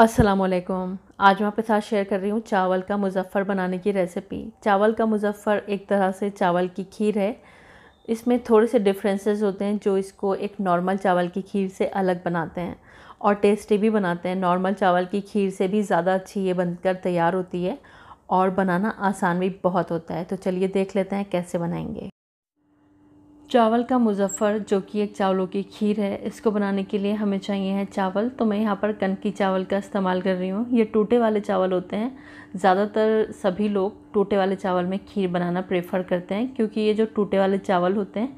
असलकुम आज मैं आपके साथ शेयर कर रही हूँ चावल का मुजफ़्फ़र बनाने की रेसिपी चावल का मुजफ़्फ़र एक तरह से चावल की खीर है इसमें थोड़े से डिफरेंसेस होते हैं जो इसको एक नॉर्मल चावल की खीर से अलग बनाते हैं और टेस्टी भी बनाते हैं नॉर्मल चावल की खीर से भी ज़्यादा अच्छी ये बनकर तैयार होती है और बनाना आसान भी बहुत होता है तो चलिए देख लेते हैं कैसे बनाएंगे चावल का मुजफ़्फ़र जो कि एक चावलों की खीर है इसको बनाने के लिए हमें चाहिए है चावल तो मैं यहाँ पर कनकी चावल का इस्तेमाल कर रही हूँ ये टूटे वाले चावल होते हैं ज़्यादातर सभी लोग टूटे वाले चावल में खीर बनाना प्रेफर करते हैं क्योंकि ये जो टूटे वाले चावल होते हैं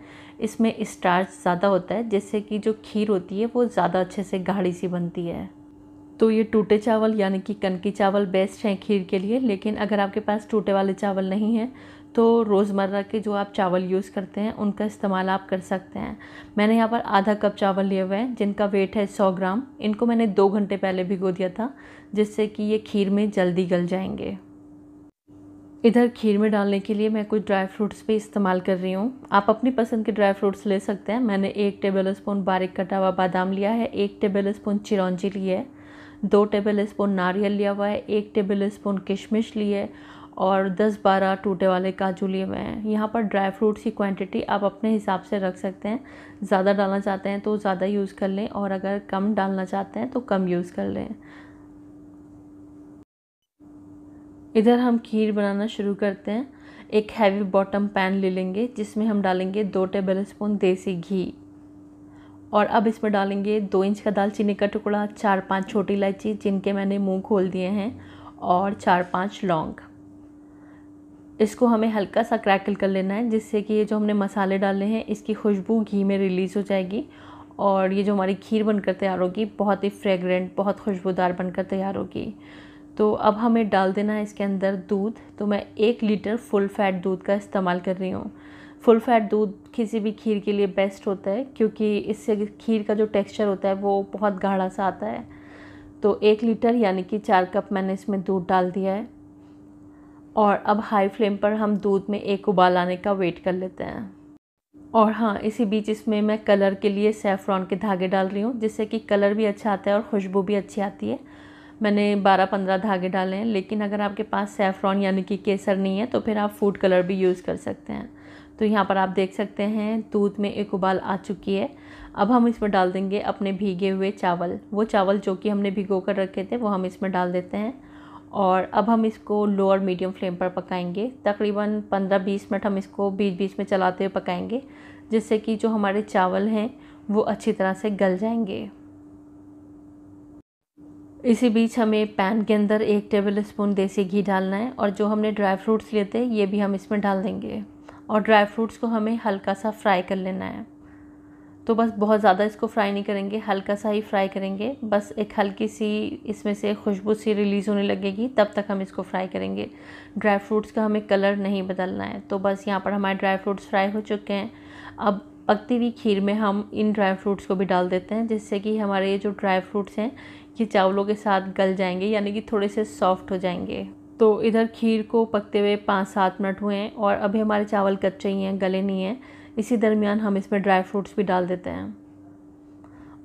इसमें स्टार्च ज़्यादा होता है जिससे कि जो खीर होती है वो ज़्यादा अच्छे से गाढ़ी सी बनती है तो ये टूटे चावल यानी कि कनकी चावल बेस्ट हैं खीर के लिए लेकिन अगर आपके पास टूटे वाले चावल नहीं हैं तो रोज़मर्रा के जो आप चावल यूज़ करते हैं उनका इस्तेमाल आप कर सकते हैं मैंने यहाँ पर आधा कप चावल लिए हुए हैं जिनका वेट है सौ ग्राम इनको मैंने दो घंटे पहले भिगो दिया था जिससे कि ये खीर में जल्दी गल जाएंगे इधर खीर में डालने के लिए मैं कुछ ड्राई फ्रूट्स भी इस्तेमाल कर रही हूँ आप अपनी पसंद के ड्राई फ्रूट्स ले सकते हैं मैंने एक टेबल स्पून बारीक कटा हुआ बादाम लिया है एक टेबल स्पून चिरौंजी ली है दो टेबल स्पून नारियल लिया हुआ है एक टेबल स्पून किशमिश ली है और 10-12 टूटे वाले काजू लिए हुए हैं यहाँ पर ड्राई फ्रूट्स की क्वांटिटी आप अपने हिसाब से रख सकते हैं ज़्यादा डालना चाहते हैं तो ज़्यादा यूज़ कर लें और अगर कम डालना चाहते हैं तो कम यूज़ कर लें इधर हम खीर बनाना शुरू करते हैं एक हैवी बॉटम पैन ले लेंगे जिसमें हम डालेंगे दो टेबल स्पून देसी घी और अब इसमें डालेंगे दो इंच का दालचीनी का टुकड़ा चार पांच छोटी इलायची जिनके मैंने मुंह खोल दिए हैं और चार पांच लौंग इसको हमें हल्का सा क्रैकल कर लेना है जिससे कि ये जो हमने मसाले डाले हैं इसकी खुशबू घी में रिलीज़ हो जाएगी और ये जो हमारी खीर बनकर तैयार होगी बहुत ही फ्रेगरेंट बहुत खुशबूदार बनकर तैयार होगी तो अब हमें डाल देना है इसके अंदर दूध तो मैं एक लीटर फुल फैट दूध का इस्तेमाल कर रही हूँ फुल फैट दूध किसी भी खीर के लिए बेस्ट होता है क्योंकि इससे खीर का जो टेक्सचर होता है वो बहुत गाढ़ा सा आता है तो एक लीटर यानी कि चार कप मैंने इसमें दूध डाल दिया है और अब हाई फ्लेम पर हम दूध में एक उबाल आने का वेट कर लेते हैं और हाँ इसी बीच इसमें मैं कलर के लिए सेफ्रॉन के धागे डाल रही हूँ जिससे कि कलर भी अच्छा आता है और खुशबू भी अच्छी आती है मैंने 12-15 धागे डाले हैं लेकिन अगर आपके पास सेफ्रॉन यानी कि केसर नहीं है तो फिर आप फूड कलर भी यूज़ कर सकते हैं तो यहाँ पर आप देख सकते हैं दूध में एक उबाल आ चुकी है अब हम इसमें डाल देंगे अपने भीगे हुए चावल वो चावल जो कि हमने भिगो कर रखे थे वो हम इसमें डाल देते हैं और अब हम इसको लो और मीडियम फ्लेम पर पकाएंगे तकरीबन 15-20 मिनट हम इसको बीच बीच में चलाते हुए पकाएंगे जिससे कि जो हमारे चावल हैं वो अच्छी तरह से गल जाएंगे इसी बीच हमें पैन के अंदर एक टेबल स्पून देसी घी डालना है और जो हमने ड्राई फ्रूट्स लिए थे ये भी हम इसमें डाल देंगे और ड्राई फ्रूट्स को हमें हल्का सा फ्राई कर लेना है तो बस बहुत ज़्यादा इसको फ्राई नहीं करेंगे हल्का सा ही फ्राई करेंगे बस एक हल्की सी इसमें से खुशबू सी रिलीज़ होने लगेगी तब तक हम इसको फ्राई करेंगे ड्राई फ्रूट्स का हमें कलर नहीं बदलना है तो बस यहाँ पर हमारे ड्राई फ्रूट्स फ्राई हो चुके हैं अब पकती हुई खीर में हम इन ड्राई फ्रूट्स को भी डाल देते हैं जिससे कि हमारे ये जो ड्राई फ्रूट्स हैं ये चावलों के साथ गल जाएंगे यानी कि थोड़े से सॉफ्ट हो जाएंगे तो इधर खीर को पकते हुए पाँच सात मिनट हुए हैं और अभी हमारे चावल कच्चे ही हैं गले नहीं हैं इसी दरमियान हम इसमें ड्राई फ्रूट्स भी डाल देते हैं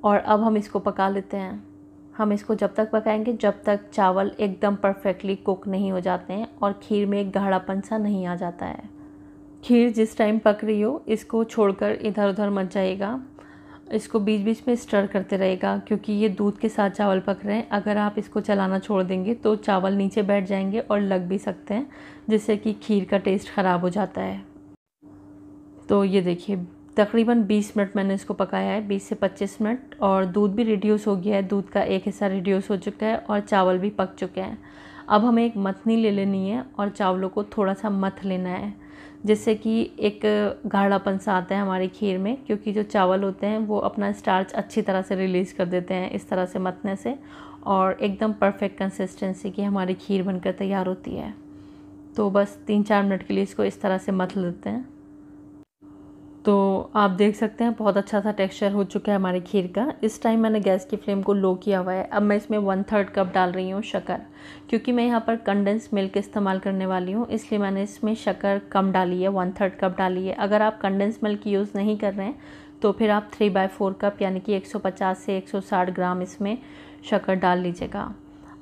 और अब हम इसको पका लेते हैं हम इसको जब तक पकाएंगे जब तक चावल एकदम परफेक्टली कुक नहीं हो जाते हैं और खीर में एक गाढ़ापन सा नहीं आ जाता है खीर जिस टाइम पक रही हो इसको छोड़कर इधर उधर मत जाएगा इसको बीच बीच में स्टर करते रहेगा क्योंकि ये दूध के साथ चावल पक रहे हैं अगर आप इसको चलाना छोड़ देंगे तो चावल नीचे बैठ जाएंगे और लग भी सकते हैं जिससे कि खीर का टेस्ट ख़राब हो जाता है तो ये देखिए तकरीबन 20 मिनट मैंने इसको पकाया है 20 से 25 मिनट और दूध भी रिड्यूस हो गया है दूध का एक हिस्सा रिड्यूस हो चुका है और चावल भी पक चुके हैं अब हमें एक मथनी ले लेनी है और चावलों को थोड़ा सा मथ लेना है जिससे कि एक गाढ़ापन सा आता है हमारे खीर में क्योंकि जो चावल होते हैं वो अपना स्टार्च अच्छी तरह से रिलीज़ कर देते हैं इस तरह से मथने से और एकदम परफेक्ट कंसिस्टेंसी की हमारी खीर बनकर तैयार होती है तो बस तीन चार मिनट के लिए इसको इस तरह से मथ लेते हैं तो आप देख सकते हैं बहुत अच्छा सा टेक्सचर हो चुका है हमारे खीर का इस टाइम मैंने गैस की फ्लेम को लो किया हुआ है अब मैं इसमें वन थर्ड कप डाल रही हूँ शक्कर क्योंकि मैं यहाँ पर कंडेंस मिल्क इस्तेमाल करने वाली हूँ इसलिए मैंने इसमें शक्कर कम डाली है वन थर्ड कप डाली है अगर आप कंडेंस मिल्क यूज़ नहीं कर रहे हैं तो फिर आप थ्री बाई फोर कप यानी कि पचास से साठ ग्राम इसमें शक्कर डाल लीजिएगा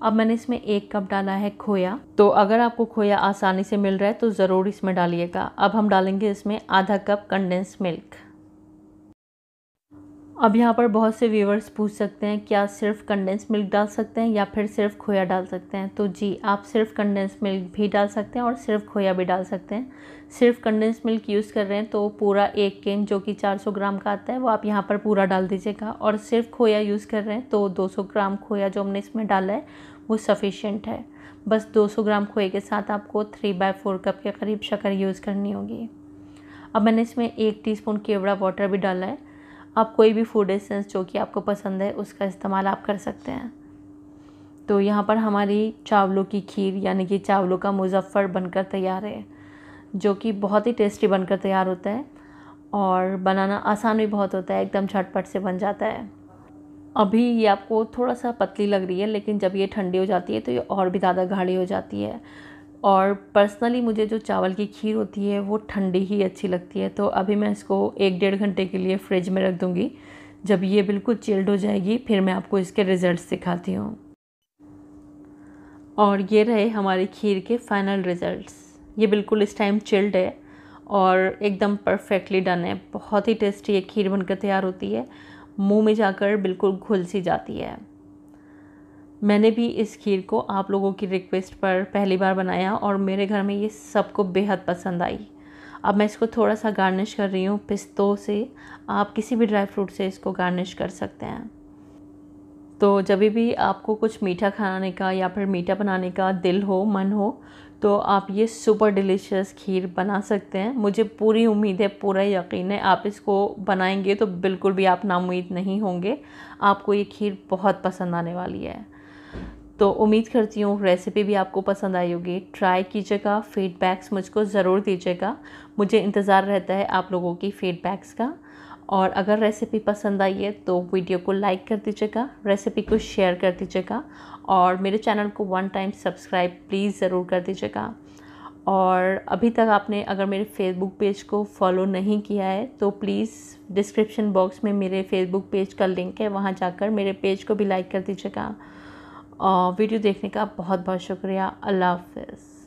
अब मैंने इसमें एक कप डाला है खोया तो अगर आपको खोया आसानी से मिल रहा है तो ज़रूर इसमें डालिएगा अब हम डालेंगे इसमें आधा कप कंडेंस मिल्क अब यहाँ पर बहुत से व्यूवर्स पूछ सकते हैं क्या सिर्फ कंडेंस मिल्क डाल सकते हैं या फिर सिर्फ खोया डाल सकते हैं तो जी आप सिर्फ कंडेंस मिल्क भी डाल सकते हैं और सिर्फ खोया भी डाल सकते हैं सिर्फ कंडेंस मिल्क यूज़ कर रहे हैं तो पूरा एक केन जो कि 400 ग्राम का आता है वो आप यहाँ पर पूरा डाल दीजिएगा और सिर्फ खोया यूज़ कर रहे हैं तो दो ग्राम खोया जो हमने इसमें डाला है वो सफिशेंट है बस 200 ग्राम खोए के साथ आपको थ्री बाय फोर कप के करीब शक्कर यूज़ करनी होगी अब मैंने इसमें एक टीस्पून केवड़ा वाटर भी डाला है आप कोई भी फूड एसेंस जो कि आपको पसंद है उसका इस्तेमाल आप कर सकते हैं तो यहाँ पर हमारी चावलों की खीर यानी कि चावलों का मुजफ्फ़र बनकर तैयार है जो कि बहुत ही टेस्टी बनकर तैयार होता है और बनाना आसान भी बहुत होता है एकदम झटपट से बन जाता है अभी ये आपको थोड़ा सा पतली लग रही है लेकिन जब ये ठंडी हो जाती है तो ये और भी ज़्यादा गाढ़ी हो जाती है और पर्सनली मुझे जो चावल की खीर होती है वो ठंडी ही अच्छी लगती है तो अभी मैं इसको एक डेढ़ घंटे के लिए फ्रिज में रख दूँगी जब ये बिल्कुल चिल्ड हो जाएगी फिर मैं आपको इसके रिज़ल्ट सिखाती हूँ और ये रहे हमारी खीर के फाइनल रिज़ल्ट्स ये बिल्कुल इस टाइम चिल्ड है और एकदम परफेक्टली डन है बहुत ही टेस्टी ये खीर बनकर तैयार होती है मुंह में जाकर बिल्कुल घुल सी जाती है मैंने भी इस खीर को आप लोगों की रिक्वेस्ट पर पहली बार बनाया और मेरे घर में ये सबको बेहद पसंद आई अब मैं इसको थोड़ा सा गार्निश कर रही हूँ पिस्तों से आप किसी भी ड्राई फ्रूट से इसको गार्निश कर सकते हैं तो जब भी आपको कुछ मीठा खाने का या फिर मीठा बनाने का दिल हो मन हो तो आप ये सुपर डिलीशियस खीर बना सकते हैं मुझे पूरी उम्मीद है पूरा यकीन है आप इसको बनाएंगे तो बिल्कुल भी आप नामुमीद नहीं होंगे आपको ये खीर बहुत पसंद आने वाली है तो उम्मीद करती हूँ रेसिपी भी आपको पसंद आई होगी ट्राई कीजिएगा फीडबैक्स मुझको ज़रूर दीजिएगा मुझे इंतज़ार रहता है आप लोगों की फ़ीडबैक्स का और अगर रेसिपी पसंद आई है तो वीडियो को लाइक कर दीजिएगा रेसिपी को शेयर कर दीजिएगा और मेरे चैनल को वन टाइम सब्सक्राइब प्लीज़ ज़रूर कर दीजिएगा और अभी तक आपने अगर मेरे फेसबुक पेज को फॉलो नहीं किया है तो प्लीज़ डिस्क्रिप्शन बॉक्स में मेरे फेसबुक पेज का लिंक है वहाँ जाकर मेरे पेज को भी लाइक कर दीजिएगा वीडियो देखने का बहुत बहुत शुक्रिया अल्लाह हाफ